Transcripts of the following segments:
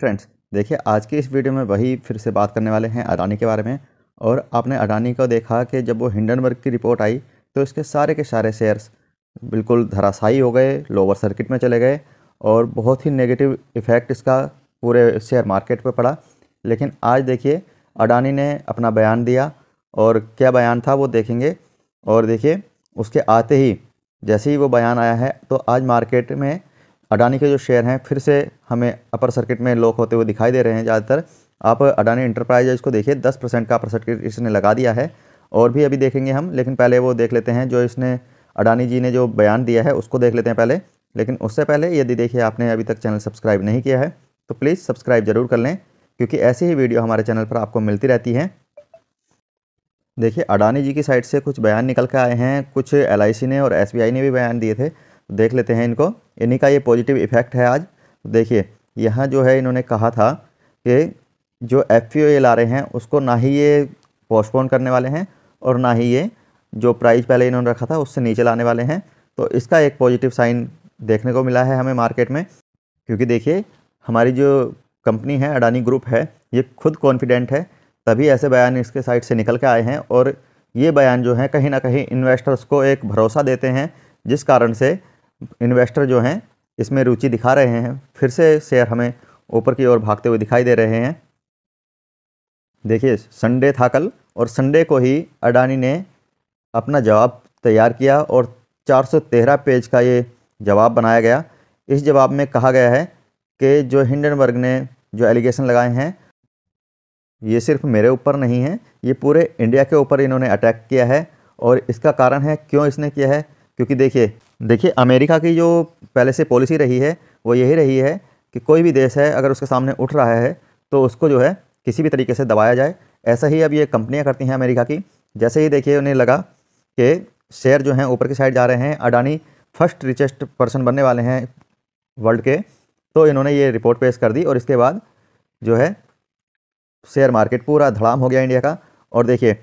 friends देखिए आज की इस वीडियो में वही फिर से बात करने वाले हैं अडानी के बारे में और आपने अडानी को देखा कि जब वो हिंडनबर्ग की रिपोर्ट आई तो इसके सारे के सारे शेयर्स बिल्कुल धराशायी हो गए लोअर सर्किट में चले गए और बहुत ही नेगेटिव इफ़ेक्ट इसका पूरे शेयर मार्केट पर पड़ा लेकिन आज देखिए अडानी ने अपना बयान दिया और क्या बयान था वो देखेंगे और देखिए उसके आते ही जैसे ही वो बयान आया है तो आज मार्केट में अडानी के जो शेयर हैं फिर से हमें अपर सर्किट में लॉक होते हुए दिखाई दे रहे हैं ज़्यादातर आप अडानी इंटरप्राइज इसको देखिए दस परसेंट का अपर सर्किट इसने लगा दिया है और भी अभी देखेंगे हम लेकिन पहले वो देख लेते हैं जो इसने अडानी जी ने जो बयान दिया है उसको देख लेते हैं पहले लेकिन उससे पहले यदि देखिए आपने अभी तक चैनल सब्सक्राइब नहीं किया है तो प्लीज़ सब्सक्राइब ज़रूर कर लें क्योंकि ऐसी ही वीडियो हमारे चैनल पर आपको मिलती रहती है देखिए अडानी जी की साइड से कुछ बयान निकल के आए हैं कुछ एल ने और एस ने भी बयान दिए थे देख लेते हैं इनको इन्हीं का ये पॉजिटिव इफेक्ट है आज देखिए यहाँ जो है इन्होंने कहा था कि जो एफ ला रहे हैं उसको ना ही ये पोस्टपोन करने वाले हैं और ना ही ये जो प्राइस पहले इन्होंने रखा था उससे नीचे लाने वाले हैं तो इसका एक पॉजिटिव साइन देखने को मिला है हमें मार्केट में क्योंकि देखिए हमारी जो कंपनी है अडानी ग्रुप है ये खुद कॉन्फिडेंट है तभी ऐसे बयान इसके साइड से निकल के आए हैं और ये बयान जो है कहीं ना कहीं इन्वेस्टर्स को एक भरोसा देते हैं जिस कारण से इन्वेस्टर जो हैं इसमें रुचि दिखा रहे हैं फिर से शेयर हमें ऊपर की ओर भागते हुए दिखाई दे रहे हैं देखिए संडे था कल और संडे को ही अडानी ने अपना जवाब तैयार किया और 413 पेज का ये जवाब बनाया गया इस जवाब में कहा गया है कि जो हिंडनबर्ग ने जो एलिगेशन लगाए हैं ये सिर्फ मेरे ऊपर नहीं है ये पूरे इंडिया के ऊपर इन्होंने अटैक किया है और इसका कारण है क्यों इसने किया है क्योंकि देखिए देखिए अमेरिका की जो पहले से पॉलिसी रही है वो यही रही है कि कोई भी देश है अगर उसके सामने उठ रहा है तो उसको जो है किसी भी तरीके से दबाया जाए ऐसा ही अब ये कंपनियाँ करती हैं अमेरिका की जैसे ही देखिए उन्हें लगा कि शेयर जो हैं ऊपर की साइड जा रहे हैं अडानी फर्स्ट रिचेस्ट पर्सन बनने वाले हैं वर्ल्ड के तो इन्होंने ये रिपोर्ट पेश कर दी और इसके बाद जो है शेयर मार्केट पूरा धड़ाम हो गया इंडिया का और देखिए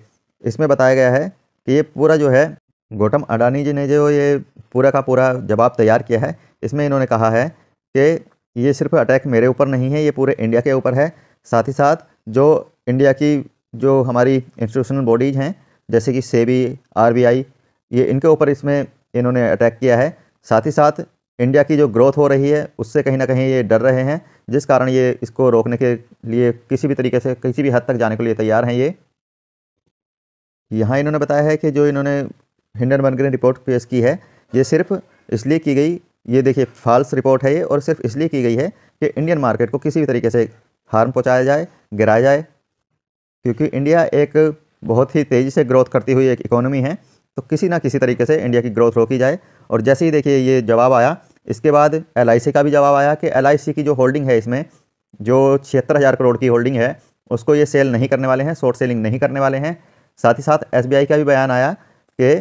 इसमें बताया गया है कि ये पूरा जो है गौतम अडानी जी ने जो ये पूरा का पूरा जवाब तैयार किया है इसमें इन्होंने कहा है कि ये सिर्फ अटैक मेरे ऊपर नहीं है ये पूरे इंडिया के ऊपर है साथ ही साथ जो इंडिया की जो हमारी इंस्टीट्यूशनल बॉडीज़ हैं जैसे कि सेबी आरबीआई ये इनके ऊपर इसमें इन्होंने अटैक किया है साथ ही साथ इंडिया की जो ग्रोथ हो रही है उससे कहीं ना कहीं ये डर रहे हैं जिस कारण ये इसको रोकने के लिए किसी भी तरीके से किसी भी हद तक जाने के लिए तैयार हैं ये यहाँ इन्होंने बताया है कि जो इन्होंने हिंडनबर्ग ने रिपोर्ट पेश की है ये सिर्फ इसलिए की गई ये देखिए फॉल्स रिपोर्ट है ये और सिर्फ इसलिए की गई है कि इंडियन मार्केट को किसी भी तरीके से हार्म पहुँचाया जाए गिराया जाए क्योंकि इंडिया एक बहुत ही तेज़ी से ग्रोथ करती हुई एक इकोनॉमी है तो किसी ना किसी तरीके से इंडिया की ग्रोथ रोकी जाए और जैसे ही देखिए ये जवाब आया इसके बाद एल का भी जवाब आया कि एल की जो होल्डिंग है इसमें जो छिहत्तर हज़ार करोड़ की होल्डिंग है उसको ये सेल नहीं करने वाले हैं शॉर्ट सेलिंग नहीं करने वाले हैं साथ ही साथ एस का भी बयान आया कि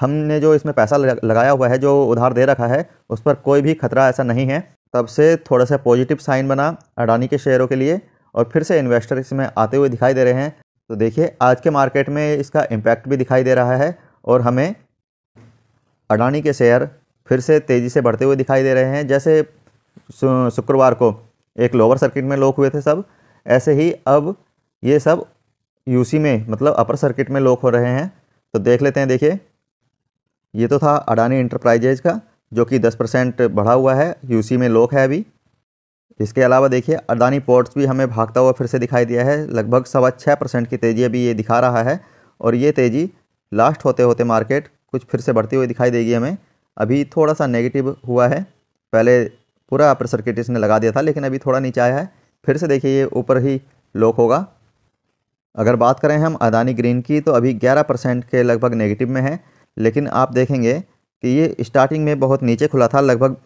हमने जो इसमें पैसा लगाया हुआ है जो उधार दे रखा है उस पर कोई भी खतरा ऐसा नहीं है तब से थोड़ा सा पॉजिटिव साइन बना अडानी के शेयरों के लिए और फिर से इन्वेस्टर इसमें आते हुए दिखाई दे रहे हैं तो देखिए आज के मार्केट में इसका इम्पैक्ट भी दिखाई दे रहा है और हमें अडानी के शेयर फिर से तेज़ी से बढ़ते हुए दिखाई दे रहे हैं जैसे शुक्रवार को एक लोअर सर्किट में लोक हुए थे सब ऐसे ही अब ये सब यूसी में मतलब अपर सर्किट में लोक हो रहे हैं तो देख लेते हैं देखिए ये तो था अडानी इंटरप्राइजेज का जो कि दस परसेंट बढ़ा हुआ है यूसी में लोक है अभी इसके अलावा देखिए अडानी पोर्ट्स भी हमें भागता हुआ फिर से दिखाई दिया है लगभग सवा छः परसेंट की तेज़ी अभी ये दिखा रहा है और ये तेज़ी लास्ट होते होते मार्केट कुछ फिर से बढ़ती हुई दिखाई देगी हमें अभी थोड़ा सा नेगेटिव हुआ है पहले पूरा अपर सर्किट इसने लगा दिया था लेकिन अभी थोड़ा नीचे आया है फिर से देखिए ये ऊपर ही लोक होगा अगर बात करें हम अदानी ग्रीन की तो अभी 11 परसेंट के लगभग नेगेटिव में है लेकिन आप देखेंगे कि ये स्टार्टिंग में बहुत नीचे खुला था लगभग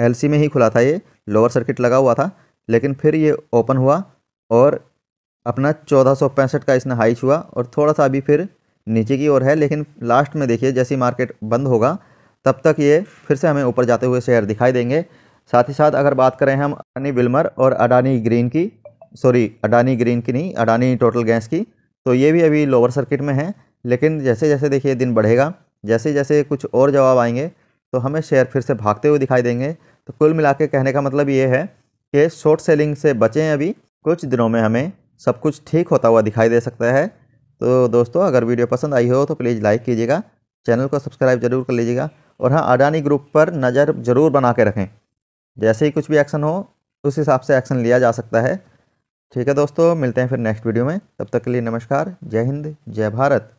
एलसी में ही खुला था ये लोअर सर्किट लगा हुआ था लेकिन फिर ये ओपन हुआ और अपना चौदह का इसने हाई छुआ और थोड़ा सा अभी फिर नीचे की ओर है लेकिन लास्ट में देखिए जैसी मार्केट बंद होगा तब तक ये फिर से हमें ऊपर जाते हुए शेयर दिखाई देंगे साथ ही साथ अगर बात करें हम अडानी विल्मर और अडानी ग्रीन की सॉरी अडानी ग्रीन की नहीं अडानी टोटल गैस की तो ये भी अभी लोअर सर्किट में है लेकिन जैसे जैसे देखिए दिन बढ़ेगा जैसे जैसे कुछ और जवाब आएंगे तो हमें शेयर फिर से भागते हुए दिखाई देंगे तो कुल मिला कहने का मतलब ये है कि शॉर्ट सेलिंग से बचें अभी कुछ दिनों में हमें सब कुछ ठीक होता हुआ दिखाई दे सकता है तो दोस्तों अगर वीडियो पसंद आई हो तो प्लीज़ लाइक कीजिएगा चैनल को सब्सक्राइब जरूर कर लीजिएगा और हाँ अडानी ग्रुप पर नज़र जरूर बना के रखें जैसे ही कुछ भी एक्शन हो उस हिसाब से एक्शन लिया जा सकता है ठीक है दोस्तों मिलते हैं फिर नेक्स्ट वीडियो में तब तक के लिए नमस्कार जय हिंद जय भारत